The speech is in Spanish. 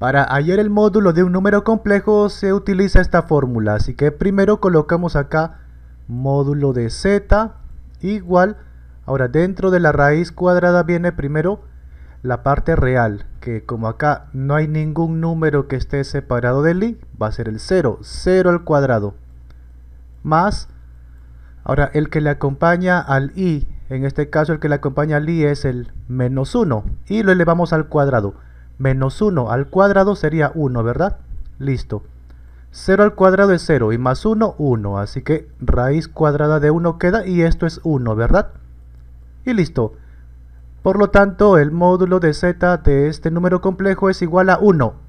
Para hallar el módulo de un número complejo se utiliza esta fórmula, así que primero colocamos acá módulo de z igual, ahora dentro de la raíz cuadrada viene primero la parte real, que como acá no hay ningún número que esté separado del i, va a ser el 0, 0 al cuadrado, más, ahora el que le acompaña al i, en este caso el que le acompaña al i es el menos 1, y lo elevamos al cuadrado. Menos 1 al cuadrado sería 1, ¿verdad? Listo. 0 al cuadrado es 0 y más 1, 1. Así que raíz cuadrada de 1 queda y esto es 1, ¿verdad? Y listo. Por lo tanto, el módulo de z de este número complejo es igual a 1.